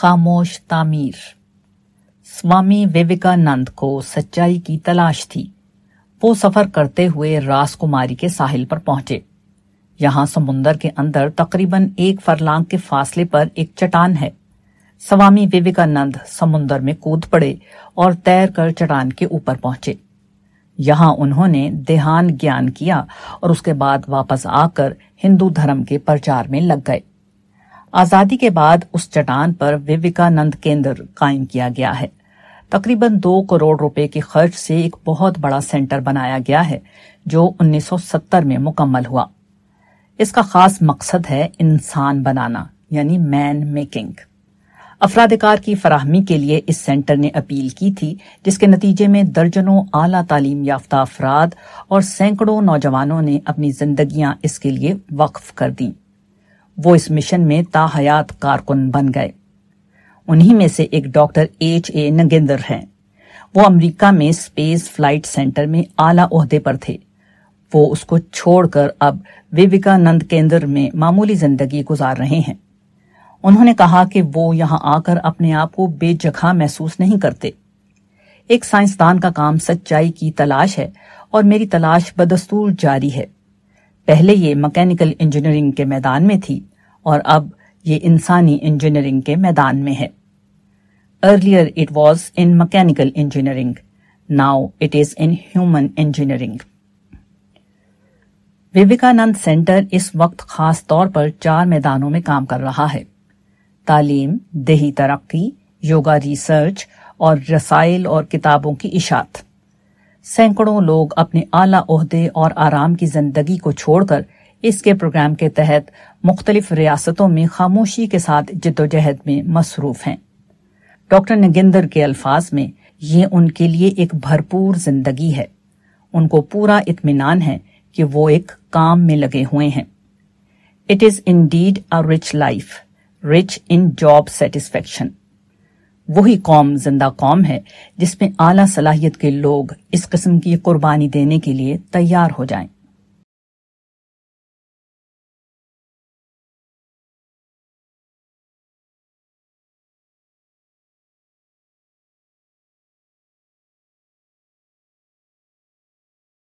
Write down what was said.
خاموش تعمیر سوامی ویویکانند کو سچائی کی تلاش تھی وہ سفر کرتے ہوئے راس کماری کے ساحل پر پہنچے یہاں سمندر کے اندر تقریباً ایک فرلانگ کے فاصلے پر ایک چٹان ہے سوامی ویویکانند سمندر میں کود پڑے اور تیر کر چٹان کے اوپر پہنچے یہاں انہوں نے دیہان گیان کیا اور اس کے بعد واپس آ کر ہندو دھرم کے پرچار میں لگ گئے آزادی کے بعد اس چٹان پر وویکانند کیندر قائم کیا گیا ہے تقریباً دو کروڑ روپے کے خرچ سے ایک بہت بڑا سینٹر بنایا گیا ہے جو انیس سو ستر میں مکمل ہوا اس کا خاص مقصد ہے انسان بنانا یعنی مین میکنگ افراد کار کی فراہمی کے لیے اس سینٹر نے اپیل کی تھی جس کے نتیجے میں درجنوں اعلی تعلیم یافتہ افراد اور سینکڑوں نوجوانوں نے اپنی زندگیاں اس کے لیے وقف کر دیں وہ اس مشن میں تا حیات کارکن بن گئے انہی میں سے ایک ڈاکٹر ایچ اے نگیندر ہیں وہ امریکہ میں اسپیس فلائٹ سینٹر میں آلہ عہدے پر تھے وہ اس کو چھوڑ کر اب وویکانند کیندر میں معمولی زندگی گزار رہے ہیں انہوں نے کہا کہ وہ یہاں آ کر اپنے آپ کو بے جگہ محسوس نہیں کرتے ایک سائنسدان کا کام سچائی کی تلاش ہے اور میری تلاش بدستور جاری ہے پہلے یہ مکینیکل انجینئرنگ کے میدان میں تھی اور اب یہ انسانی انجینئرنگ کے میدان میں ہے it it was in in اس ہیومن سینٹر وقت خاص طور پر چار میدانوں میں کام کر رہا ہے تعلیم دیہی ترقی یوگا ریسرچ اور رسائل اور کتابوں کی اشاعت سینکڑوں لوگ اپنے اعلی عہدے اور آرام کی زندگی کو چھوڑ کر اس کے پروگرام کے تحت مختلف ریاستوں میں خاموشی کے ساتھ جد و جہد میں مصروف ہیں ڈاکٹر نگندر کے الفاظ میں یہ ان کے لیے ایک بھرپور زندگی ہے ان کو پورا اطمینان ہے کہ وہ ایک کام میں لگے ہوئے ہیں it is indeed a rich life rich in job satisfaction وہی قوم زندہ قوم ہے جس میں اعلی صلاحیت کے لوگ اس قسم کی قربانی دینے کے لیے تیار ہو جائیں